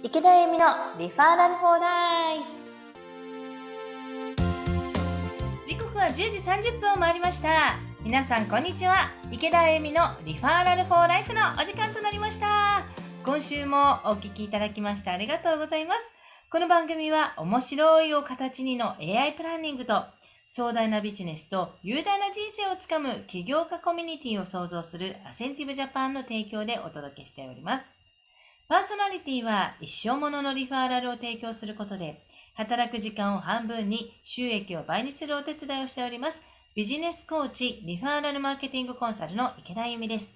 池田由美のリファーラルフォーライフ時刻は10時30分を回りました皆さんこんにちは池田由美のリファーラルフォーライフのお時間となりました今週もお聞きいただきましてありがとうございますこの番組は面白いを形にの AI プランニングと壮大なビジネスと雄大な人生をつかむ起業家コミュニティを創造するアセンティブジャパンの提供でお届けしております。パーソナリティは一生もののリファーラルを提供することで、働く時間を半分に収益を倍にするお手伝いをしております。ビジネスコーチリファーラルマーケティングコンサルの池田由美です。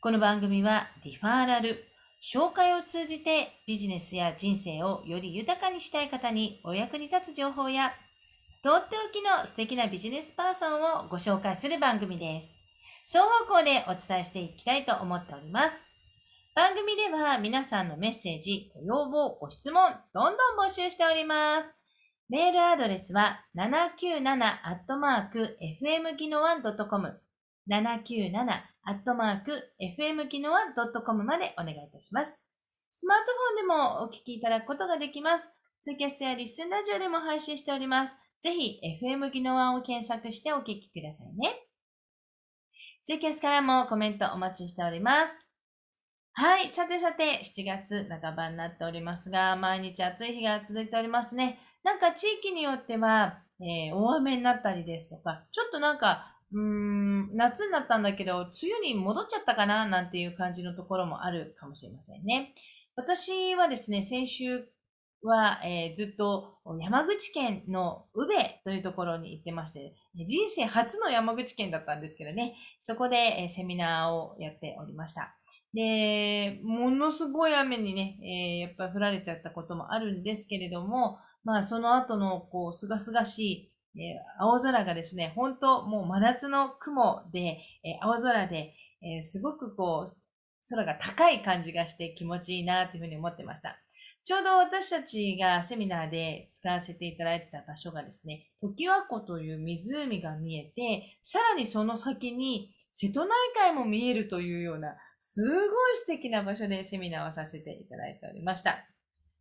この番組はリファーラル、紹介を通じてビジネスや人生をより豊かにしたい方にお役に立つ情報や、とっておきの素敵なビジネスパーソンをご紹介する番組です。双方向でお伝えしていきたいと思っております。番組では皆さんのメッセージ、ご要望、ご質問、どんどん募集しております。メールアドレスは 797-fmgino1.com 797-fmgino1.com までお願いいたします。スマートフォンでもお聞きいただくことができます。ツイキャスやリスンラジオでも配信しております。ぜひ、FM 機能案を検索してお聞きくださいね。ツイキャスからもコメントお待ちしております。はい。さてさて、7月半ばになっておりますが、毎日暑い日が続いておりますね。なんか地域によっては、えー、大雨になったりですとか、ちょっとなんか、うん、夏になったんだけど、梅雨に戻っちゃったかななんていう感じのところもあるかもしれませんね。私はですね、先週は、えー、ずっと山口県の宇部というところに行ってまして、人生初の山口県だったんですけどね、そこで、えー、セミナーをやっておりました。で、ものすごい雨にね、えー、やっぱり降られちゃったこともあるんですけれども、まあその後のこう、すがすがしい、え青空がですね、本当もう真夏の雲で、え青空で、えすごくこう、空が高い感じがして気持ちいいなというふうに思ってました。ちょうど私たちがセミナーで使わせていただいた場所がですね、時和湖という湖が見えて、さらにその先に瀬戸内海も見えるというような、すごい素敵な場所でセミナーをさせていただいておりました。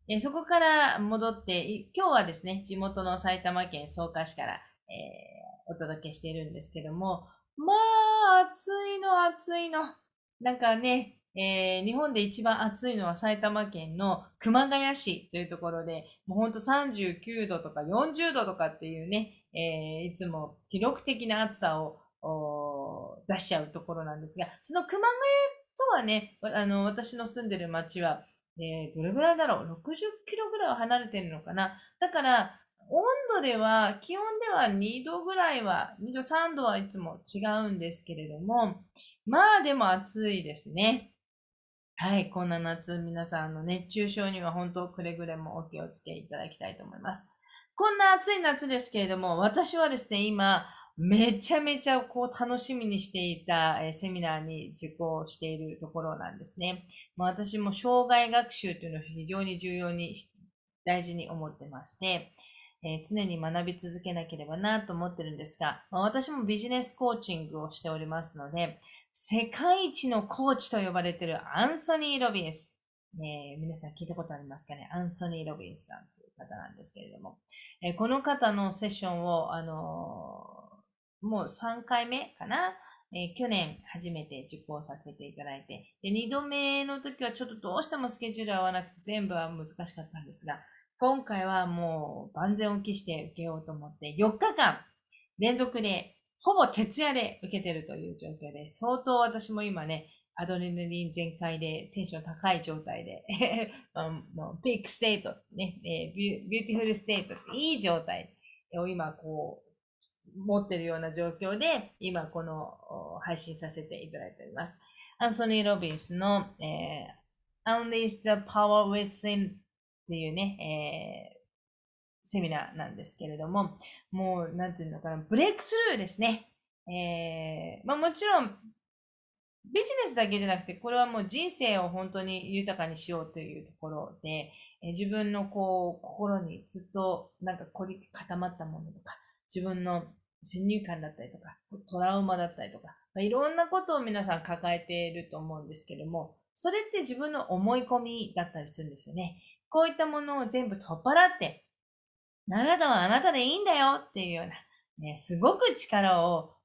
えそこから戻って、今日はですね、地元の埼玉県草加市から、えー、お届けしているんですけども、まあ、暑いの暑いの。なんかね、えー、日本で一番暑いのは埼玉県の熊谷市というところで、もうほんと39度とか40度とかっていうね、えー、いつも記録的な暑さを出しちゃうところなんですが、その熊谷とはね、あの、私の住んでる町は、えー、どれぐらいだろう ?60 キロぐらいは離れてるのかなだから、温度では、気温では2度ぐらいは、2度、3度はいつも違うんですけれども、まあでも暑いですね。はい、こんな夏、皆さんの熱中症には本当くれぐれもお気をつけいただきたいと思います。こんな暑い夏ですけれども、私はですね、今、めちゃめちゃこう楽しみにしていた、えセミナーに受講しているところなんですね。まあ、私も障害学習というのを非常に重要に、大事に思ってまして、えー、常に学び続けなければなと思ってるんですが、まあ、私もビジネスコーチングをしておりますので、世界一のコーチと呼ばれてるアンソニー・ロビンス。えー、皆さん聞いたことありますかねアンソニー・ロビンスさんという方なんですけれども、えー、この方のセッションを、あのー、もう3回目かなえー、去年初めて受講させていただいて、で、2度目の時はちょっとどうしてもスケジュール合わなくて全部は難しかったんですが、今回はもう万全を期して受けようと思って、4日間連続で、ほぼ徹夜で受けてるという状況で、相当私も今ね、アドレナリン全開で、テンション高い状態で、もうピークステート、ねビュ、ビューティフルステートいい状態を今こう、持ってるような状況で、今この配信させていただいております。アンソニー・ロビンスの、えー、Unleash the Power Within っていうね、えー、セミナーなんですけれども、もう、なんていうのかな、ブレイクスルーですね。えー、まあもちろん、ビジネスだけじゃなくて、これはもう人生を本当に豊かにしようというところで、え自分のこう、心にずっとなんか凝り固まったものとか、自分の先入観だったりとか、トラウマだったりとか、まいろんなことを皆さん抱えていると思うんですけども、それって自分の思い込みだったりするんですよね。こういったものを全部取っ払って、あなたはあなたでいいんだよっていうような、ね、すごく力を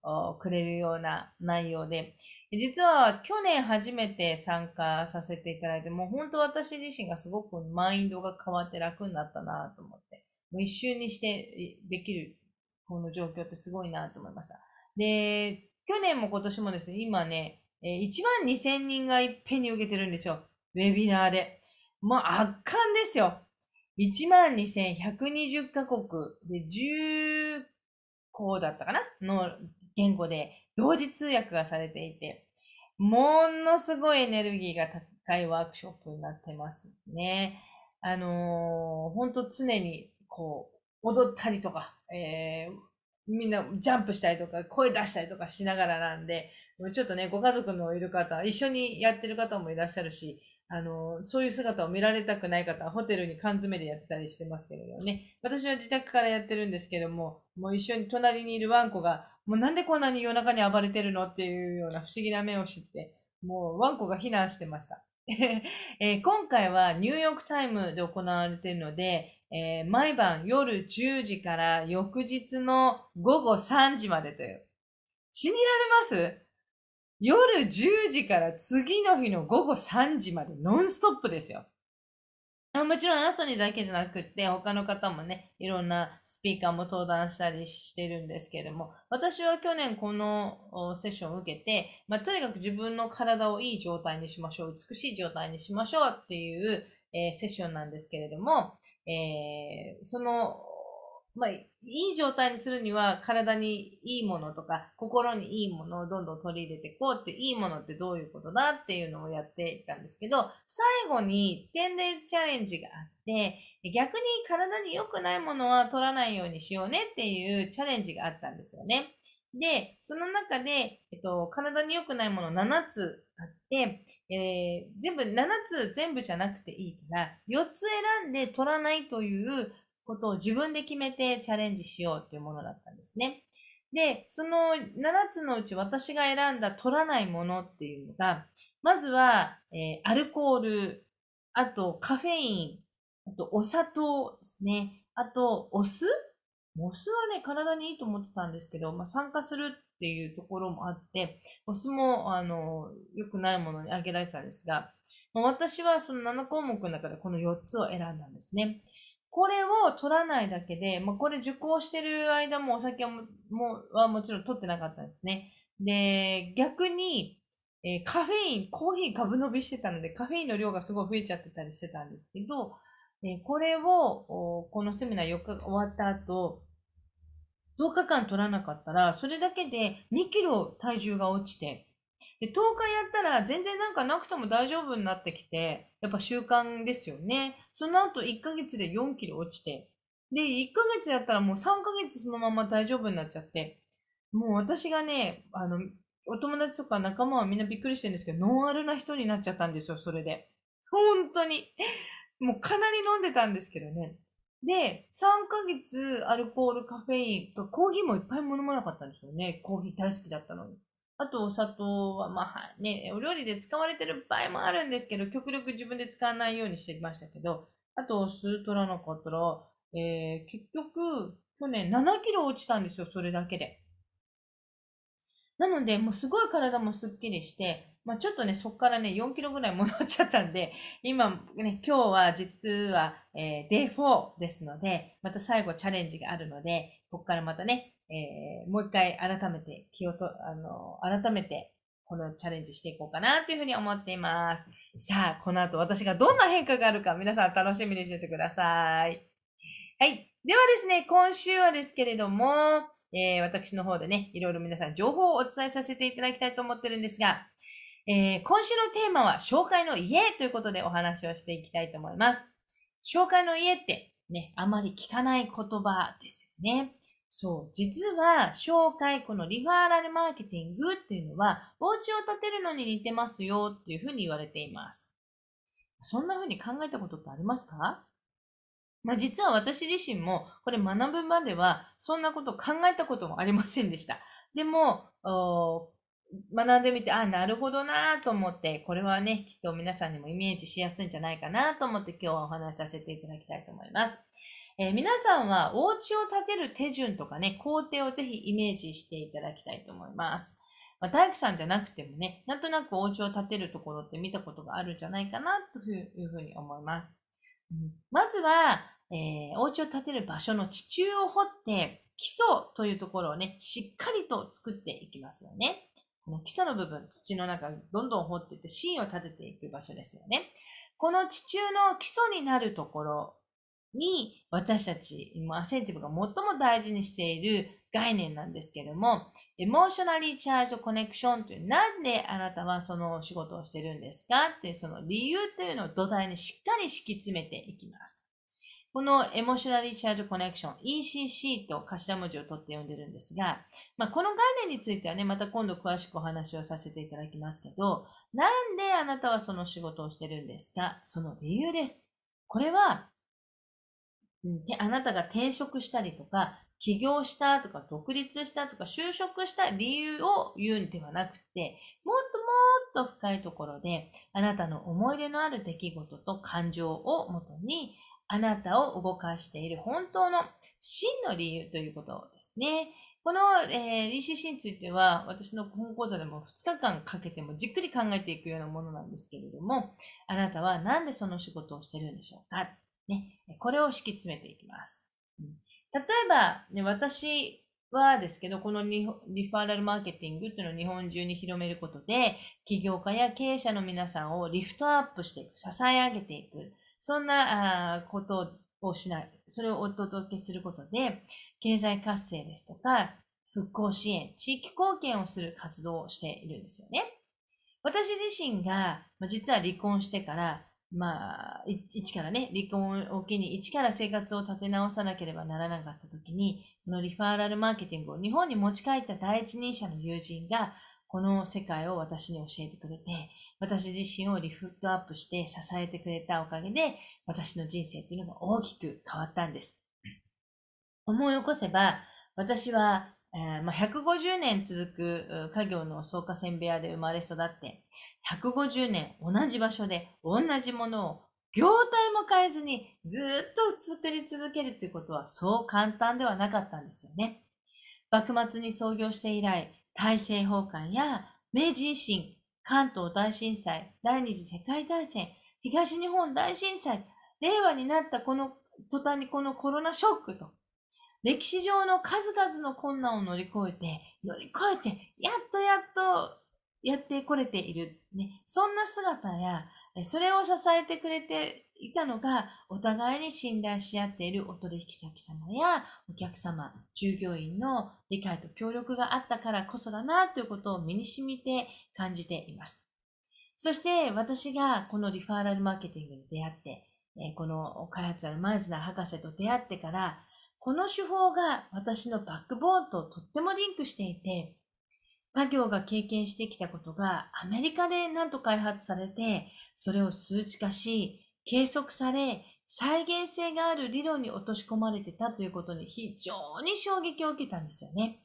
くれるような内容で、実は去年初めて参加させていただいて、もう本当私自身がすごくマインドが変わって楽になったなと思って、もう一瞬にしてできるこの状況ってすごいなと思いました。で、去年も今年もですね、今ね、1万2000人がいっぺんに受けてるんですよ。ウェビナーで。もう圧巻ですよ。12,120カ国で10校だったかなの言語で同時通訳がされていて、ものすごいエネルギーが高いワークショップになってますね。あのー、ほんと常にこう、踊ったりとか、えー、みんなジャンプしたりとか、声出したりとかしながらなんで、ちょっとね、ご家族のいる方、一緒にやってる方もいらっしゃるし、あの、そういう姿を見られたくない方は、ホテルに缶詰でやってたりしてますけれどね。私は自宅からやってるんですけども、もう一緒に隣にいるワンコが、もうなんでこんなに夜中に暴れてるのっていうような不思議な目をして、もうワンコが避難してました。えー、今回はニューヨークタイムで行われているので、えー、毎晩夜10時から翌日の午後3時までという。信じられます夜10時から次の日の午後3時までノンストップですよ。あもちろんアンソニーだけじゃなくって他の方もねいろんなスピーカーも登壇したりしてるんですけれども私は去年このセッションを受けて、まあ、とにかく自分の体をいい状態にしましょう美しい状態にしましょうっていう、えー、セッションなんですけれども、えー、そのまあ、いい状態にするには体にいいものとか心にいいものをどんどん取り入れていこうっていいものってどういうことだっていうのをやっていたんですけど最後に 10days チャレンジがあって逆に体に良くないものは取らないようにしようねっていうチャレンジがあったんですよね。で、その中で、えっと、体に良くないもの7つあって、えー、全部、7つ全部じゃなくていいから、4つ選んで取らないということを自分で決めてチャレンジしようっていうものだったんですね。で、その7つのうち私が選んだ取らないものっていうのが、まずは、えー、アルコール、あとカフェイン、あとお砂糖ですね。あと、お酢お酢はね、体にいいと思ってたんですけど、まあ、酸化するっていうところもあって、お酢も、あの、良くないものに挙げられてたんですが、私はその7項目の中でこの4つを選んだんですね。これを取らないだけで、まあ、これ受講してる間もお酒ももはもちろん取ってなかったんですね。で、逆に、えー、カフェイン、コーヒー株伸びしてたので、カフェインの量がすごい増えちゃってたりしてたんですけど、えー、これを、このセミナー4日終わった後、10日間取らなかったら、それだけで2キロ体重が落ちて、で、10日やったら全然なんかなくても大丈夫になってきて、やっぱ習慣ですよね。その後1ヶ月で4キロ落ちて、で、1ヶ月やったらもう3ヶ月そのまま大丈夫になっちゃって、もう私がね、あの、お友達とか仲間はみんなびっくりしてるんですけど、ノンアルな人になっちゃったんですよ、それで。本当に。もうかなり飲んでたんですけどね。で、3ヶ月アルコール、カフェイン、コーヒーもいっぱい飲まなかったんですよね。コーヒー大好きだったのに。あと、お砂糖は、まあ、ね、お料理で使われてる場合もあるんですけど、極力自分で使わないようにしてきましたけど、あと、酢取らなかったら、えー、結局、去年7キロ落ちたんですよ、それだけで。なので、もうすごい体もすっきりして、まあ、ちょっとね、そこからね、4キロぐらい戻っちゃったんで、今、ね、今日は実は、えー、デイ4ですので、また最後チャレンジがあるので、ここからまたね、えー、もう一回改めて気をと、あの、改めてこのチャレンジしていこうかなというふうに思っています。さあ、この後私がどんな変化があるか皆さん楽しみにしててください。はい。ではですね、今週はですけれども、えー、私の方でね、いろいろ皆さん情報をお伝えさせていただきたいと思ってるんですが、えー、今週のテーマは紹介の家ということでお話をしていきたいと思います。紹介の家ってね、あまり聞かない言葉ですよね。そう。実は、紹介、このリファーラルマーケティングっていうのは、お家を建てるのに似てますよっていうふうに言われています。そんなふうに考えたことってありますかまあ、実は私自身も、これ学ぶまでは、そんなこと考えたこともありませんでした。でも、学んでみて、あ、なるほどなと思って、これはね、きっと皆さんにもイメージしやすいんじゃないかなと思って、今日はお話しさせていただきたいと思います。えー、皆さんはお家を建てる手順とかね、工程をぜひイメージしていただきたいと思います。まあ、大工さんじゃなくてもね、なんとなくお家を建てるところって見たことがあるんじゃないかなというふうに思います。うん、まずは、えー、お家を建てる場所の地中を掘って、基礎というところをね、しっかりと作っていきますよね。この基礎の部分、土の中どんどん掘っていって芯を立てていく場所ですよね。この地中の基礎になるところに私たち、アセンティブが最も大事にしている概念なんですけれども、エモーショナリーチャージドコネクションという、なんであなたはその仕事をしてるんですかっていうその理由というのを土台にしっかり敷き詰めていきます。このエモーショナリーチャージコネクション、ECC と頭文字を取って読んでるんですが、まあ、この概念についてはね、また今度詳しくお話をさせていただきますけど、なんであなたはその仕事をしてるんですかその理由です。これはで、あなたが転職したりとか、起業したとか、独立したとか、就職した理由を言うんではなくて、もっともっと深いところで、あなたの思い出のある出来事と感情をもとに、あなたを動かしている本当の真の理由ということですね。この、えー、ECC については、私の本講座でも2日間かけてもじっくり考えていくようなものなんですけれども、あなたはなんでその仕事をしてるんでしょうかね、これを敷き詰めていきます。例えば、ね、私はですけど、このリファーラルマーケティングっていうのを日本中に広めることで、起業家や経営者の皆さんをリフトアップしていく、支え上げていく、そんなことをしない、それをお届けすることで、経済活性ですとか、復興支援、地域貢献をする活動をしているんですよね。私自身が、実は離婚してから、まあ、一からね、離婚を機に一から生活を立て直さなければならなかった時に、このリファーラルマーケティングを日本に持ち帰った第一人者の友人が、この世界を私に教えてくれて、私自身をリフットアップして支えてくれたおかげで、私の人生っていうのが大きく変わったんです。思い起こせば、私はえー、まあ、150年続く家業の草加せんべい屋で生まれ育って150年同じ場所で同じものを業態も変えずにずっと作り続けるということはそう簡単ではなかったんですよね。幕末に創業して以来大政奉還や明治維新関東大震災第二次世界大戦東日本大震災令和になったこの途端にこのコロナショックと歴史上の数々の困難を乗り越えて、乗り越えて、やっとやっとやってこれている、ね、そんな姿や、それを支えてくれていたのが、お互いに信頼し合っているお取引先様やお客様、従業員の理解と協力があったからこそだなということを身に染みて感じています。そして私がこのリファーラルマーケティングに出会って、この開発うまいずな博士と出会ってから、この手法が私のバックボーンととってもリンクしていて、家業が経験してきたことがアメリカでなんと開発されて、それを数値化し、計測され、再現性がある理論に落とし込まれてたということに非常に衝撃を受けたんですよね。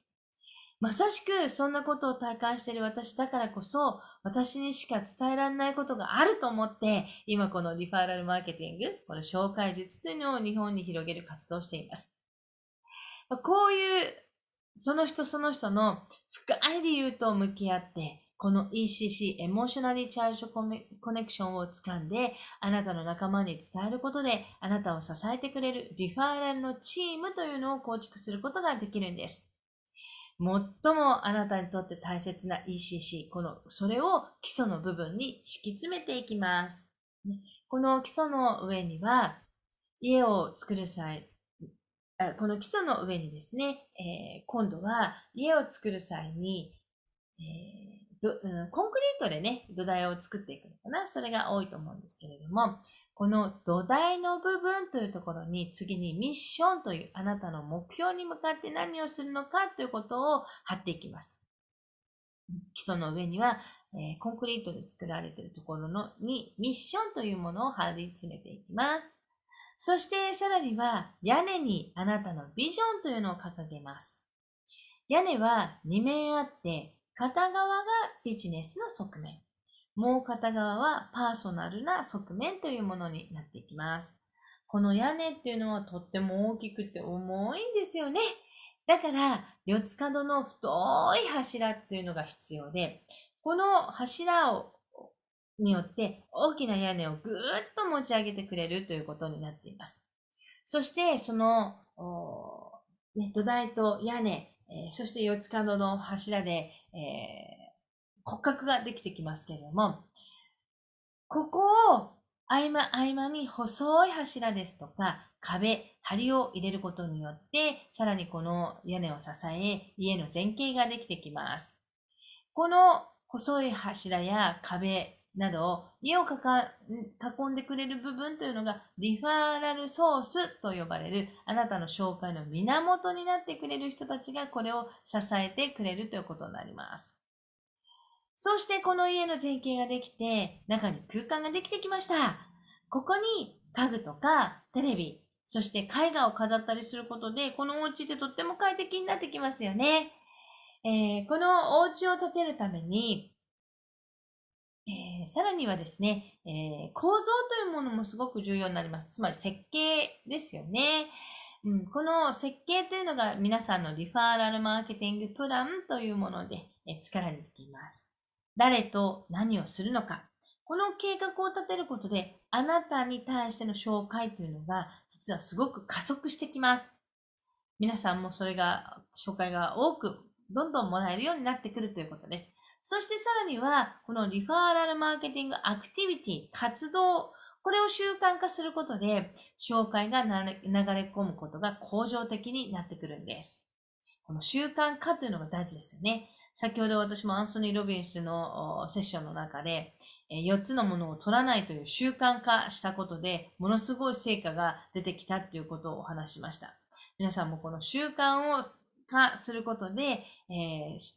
まさしくそんなことを体感している私だからこそ、私にしか伝えられないことがあると思って、今このリファーラルマーケティング、この紹介術というのを日本に広げる活動をしています。こういうその人その人の深い理由と向き合って、この ECC、エモーショナリーチャージコネクションをつかんで、あなたの仲間に伝えることで、あなたを支えてくれるリファーラルのチームというのを構築することができるんです。最もあなたにとって大切な ECC、この、それを基礎の部分に敷き詰めていきます。この基礎の上には、家を作る際、この基礎の上にですね、えー、今度は家を作る際に、えーどうん、コンクリートでね、土台を作っていくのかなそれが多いと思うんですけれども、この土台の部分というところに次にミッションというあなたの目標に向かって何をするのかということを貼っていきます。基礎の上には、えー、コンクリートで作られているところのにミッションというものを貼り詰めていきます。そしてさらには屋根にあなたのビジョンというのを掲げます。屋根は2面あって、片側がビジネスの側面、もう片側はパーソナルな側面というものになっていきます。この屋根っていうのはとっても大きくて重いんですよね。だから、四つ角の太い柱っていうのが必要で、この柱をによって大きな屋根をぐーっと持ち上げてくれるということになっています。そしてその、ね、土台と屋根、えー、そして四つ角の柱で、えー、骨格ができてきますけれども、ここを合間合間に細い柱ですとか壁、梁を入れることによって、さらにこの屋根を支え、家の前景ができてきます。この細い柱や壁、などを家を囲んでくれる部分というのがリファーラルソースと呼ばれるあなたの紹介の源になってくれる人たちがこれを支えてくれるということになります。そしてこの家の前景ができて中に空間ができてきました。ここに家具とかテレビ、そして絵画を飾ったりすることでこのお家ってとっても快適になってきますよね。えー、このお家を建てるためにえー、さらにはですね、えー、構造というものもすごく重要になります。つまり設計ですよね。うん、この設計というのが皆さんのリファーラルマーケティングプランというもので、えにできます。誰と何をするのか。この計画を立てることで、あなたに対しての紹介というのが、実はすごく加速してきます。皆さんもそれが、紹介が多く、どんどんもらえるようになってくるということです。そしてさらには、このリファーラルマーケティングアクティビティ、活動、これを習慣化することで、紹介が流れ込むことが向上的になってくるんです。この習慣化というのが大事ですよね。先ほど私もアンソニー・ロビンスのセッションの中で、4つのものを取らないという習慣化したことで、ものすごい成果が出てきたということをお話しました。皆さんもこの習慣を化することで、えー、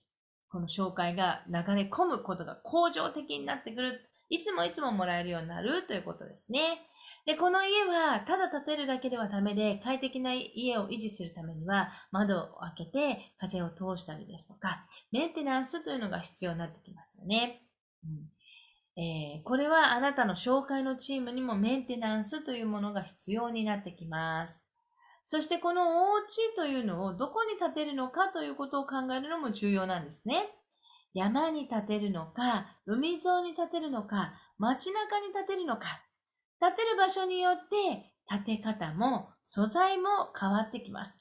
この紹介が流れ込むことが恒常的になってくる。いつもいつももらえるようになるということですね。で、この家は、ただ建てるだけではダメで、快適な家を維持するためには、窓を開けて風を通したりですとか、メンテナンスというのが必要になってきますよね。うんえー、これはあなたの紹介のチームにもメンテナンスというものが必要になってきます。そしてこのお家というのをどこに建てるのかということを考えるのも重要なんですね。山に建てるのか、海沿いに建てるのか、街中に建てるのか、建てる場所によって建て方も素材も変わってきます。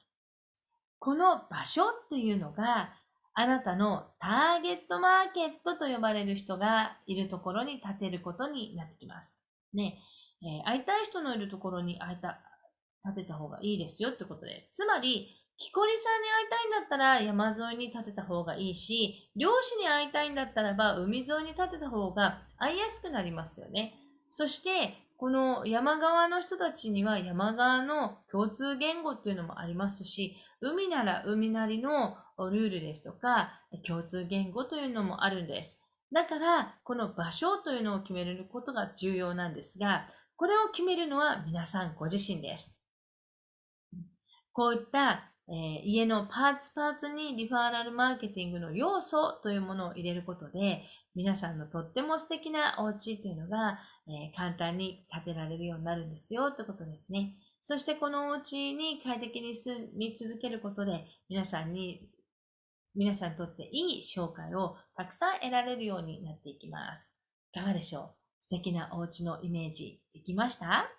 この場所っていうのが、あなたのターゲットマーケットと呼ばれる人がいるところに建てることになってきます。ね、えー、会いたい人のいるところに会いた立てた方がいいですよってことです。つまり、木こりさんに会いたいんだったら山沿いに建てた方がいいし、漁師に会いたいんだったらば海沿いに建てた方が会いやすくなりますよね。そして、この山側の人たちには山側の共通言語っていうのもありますし、海なら海なりのルールですとか、共通言語というのもあるんです。だから、この場所というのを決めることが重要なんですが、これを決めるのは皆さんご自身です。こういった、えー、家のパーツパーツにリファーラルマーケティングの要素というものを入れることで、皆さんのとっても素敵なお家というのが、えー、簡単に建てられるようになるんですよということですね。そしてこのお家に快適に住み続けることで、皆さんに、皆さんにとっていい紹介をたくさん得られるようになっていきます。いかがでしょう素敵なお家のイメージできました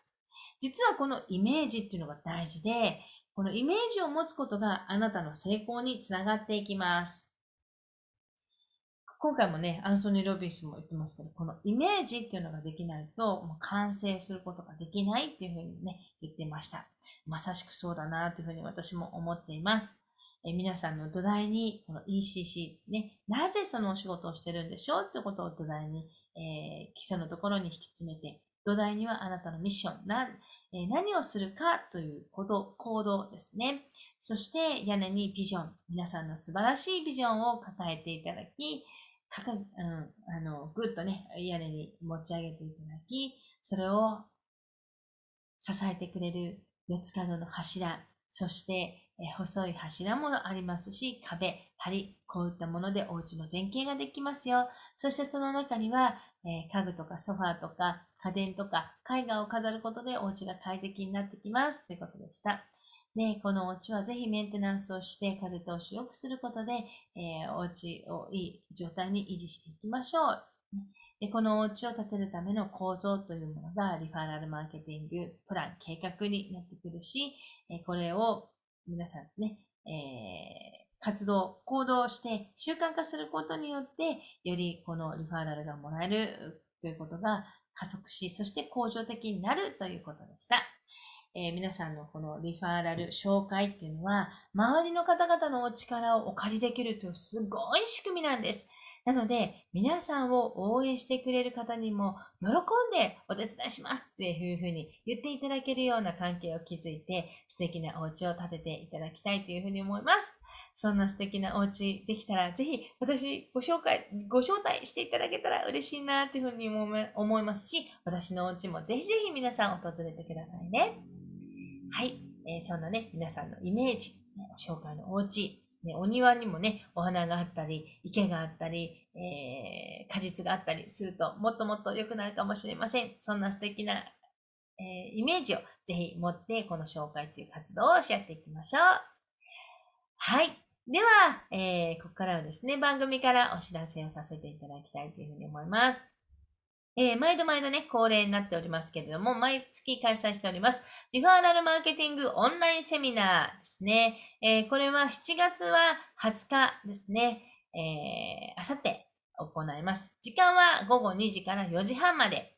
実はこのイメージっていうのが大事で、このイメージを持つことがあなたの成功につながっていきます。今回もね、アンソニー・ロビンスも言ってますけど、このイメージっていうのができないと、もう完成することができないっていうふうにね、言ってました。まさしくそうだなというふうに私も思っています。え皆さんの土台に、この ECC、ね、なぜそのお仕事をしてるんでしょうってことを土台に、えー、基礎のところに引き詰めて、土台にはあなたのミッション、な何をするかということ、行動ですね。そして屋根にビジョン、皆さんの素晴らしいビジョンを抱えていただき、かかうん、あのぐっとね、屋根に持ち上げていただき、それを支えてくれる四つ角の柱、そしてえ細い柱もありますし、壁、梁、こういったものでお家の前景ができますよ。そしてその中にはえー、家具とかソファーとか家電とか絵画を飾ることでお家が快適になってきますということでした。で、このお家はぜひメンテナンスをして風通しを良くすることで、えー、お家をいい状態に維持していきましょう。でこのお家を建てるための構造というものがリファーラルマーケティングプラン計画になってくるし、えこれを皆さんね、えー活動、行動して習慣化することによって、よりこのリファーラルがもらえるということが加速し、そして向上的になるということでした。えー、皆さんのこのリファーラル紹介っていうのは、周りの方々のお力をお借りできるというすごい仕組みなんです。なので、皆さんを応援してくれる方にも、喜んでお手伝いしますっていうふうに言っていただけるような関係を築いて、素敵なお家を建てていただきたいというふうに思います。そんな素敵なお家できたら、ぜひ私ご紹介、ご招待していただけたら嬉しいなというふうに思いますし、私のお家もぜひぜひ皆さん訪れてくださいね。はい。えー、そんなね、皆さんのイメージ、紹介のお家、ね、お庭にもね、お花があったり、池があったり、えー、果実があったりすると、もっともっと良くなるかもしれません。そんな素敵な、えー、イメージをぜひ持って、この紹介という活動をしやっていきましょう。はい。では、えー、ここからはですね、番組からお知らせをさせていただきたいというふうに思います。えー、毎度毎度ね、恒例になっておりますけれども、毎月開催しております。リファーラルマーケティングオンラインセミナーですね。えー、これは7月は20日ですね。えー、あさって行います。時間は午後2時から4時半まで。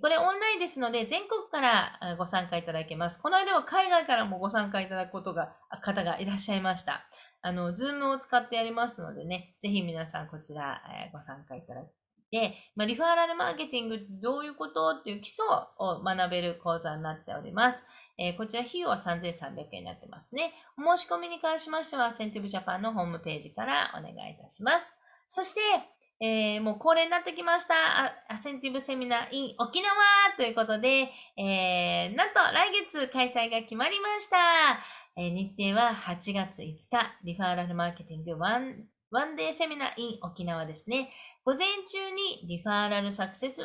これオンラインですので、全国からご参加いただけます。この間は海外からもご参加いただくことが、方がいらっしゃいました。あの、ズームを使ってやりますのでね、ぜひ皆さんこちら、ご参加いただいて、まあ、リファーラルマーケティングどういうことっていう基礎を学べる講座になっております。えー、こちら費用は3300円になってますね。お申し込みに関しましては、センティブジャパンのホームページからお願いいたします。そして、えー、もう恒例になってきました、アセンティブセミナー in 沖縄ということで、えー、なんと来月開催が決まりました。えー、日程は8月5日、リファーラルマーケティングワンワンデーセミナー in 沖縄ですね。午前中にリファーラルサクセス101、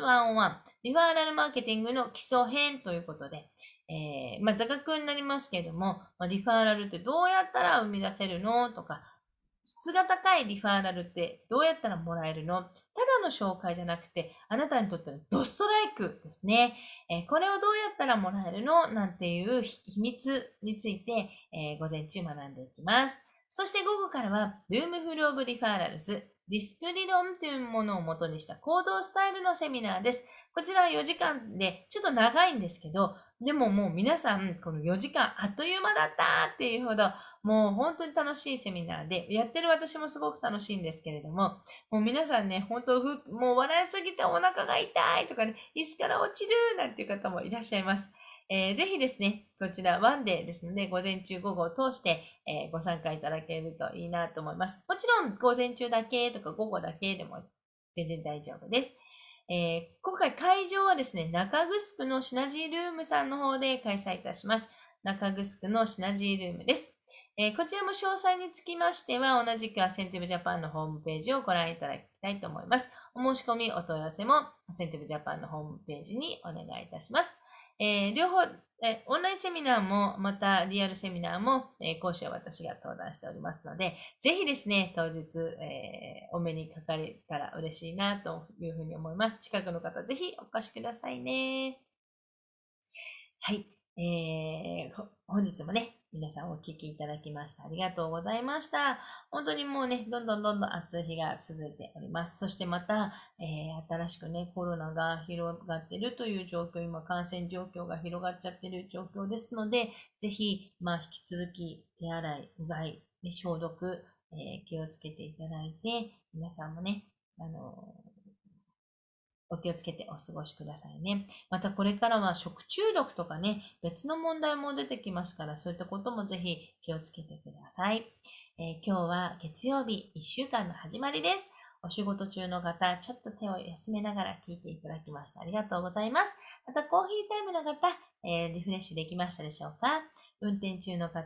リファーラルマーケティングの基礎編ということで、えー、まあ、座学になりますけれども、まあ、リファーラルってどうやったら生み出せるのとか、質が高いリファーラルってどうやったらもらえるのただの紹介じゃなくて、あなたにとってのドストライクですね。えー、これをどうやったらもらえるのなんていう秘密について、えー、午前中学んでいきます。そして午後からは、ルームフルオブリファーラルズ、ディスク理論というものを元にした行動スタイルのセミナーです。こちらは4時間で、ちょっと長いんですけど、でももう皆さん、この4時間あっという間だったっていうほど、もう本当に楽しいセミナーで、やってる私もすごく楽しいんですけれども、もう皆さんね、本当ふ、もう笑いすぎてお腹が痛いとかね、椅子から落ちるなんていう方もいらっしゃいます。えー、ぜひですね、こちらワンデーですので、午前中午後を通して、えー、ご参加いただけるといいなと思います。もちろん、午前中だけとか午後だけでも全然大丈夫です。えー、今回会場はですね、中城のシナジールームさんの方で開催いたします。中城のシナジールームです。えー、こちらも詳細につきましては、同じくアセンティブジャパンのホームページをご覧いただきたいと思います。お申し込み、お問い合わせもアセンティブジャパンのホームページにお願いいたします。えー、両方、えオンラインセミナーも、またリアルセミナーも、え講師は私が登壇しておりますので、ぜひですね、当日、えー、お目にかかれたら嬉しいなというふうに思います。近くの方、ぜひお越しくださいね。はい。えー、本日もね、皆さんお聞きいただきました。ありがとうございました。本当にもうね、どんどんどんどん暑い日が続いております。そしてまた、えー、新しくね、コロナが広がってるという状況、今感染状況が広がっちゃってる状況ですので、ぜひ、まあ、引き続き手洗い、うがい、消毒、えー、気をつけていただいて、皆さんもね、あのお気をつけてお過ごしくださいね。またこれからは食中毒とかね、別の問題も出てきますから、そういったこともぜひ気をつけてください。えー、今日は月曜日1週間の始まりです。お仕事中の方、ちょっと手を休めながら聞いていただきました。ありがとうございます。またコーヒータイムの方、えー、リフレッシュできましたでしょうか運転中の方、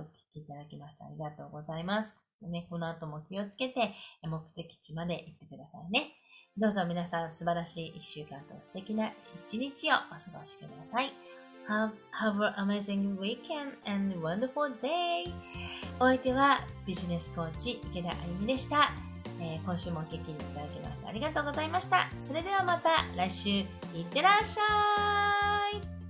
お聞きいただきました。ありがとうございます。ね、この後も気をつけて、目的地まで行ってくださいね。どうぞ皆さん素晴らしい一週間と素敵な一日をお過ごしください。Have, have an amazing weekend and wonderful day! お相手はビジネスコーチ池田あゆみでした。えー、今週もお聞きいただきましてありがとうございました。それではまた来週いってらっしゃい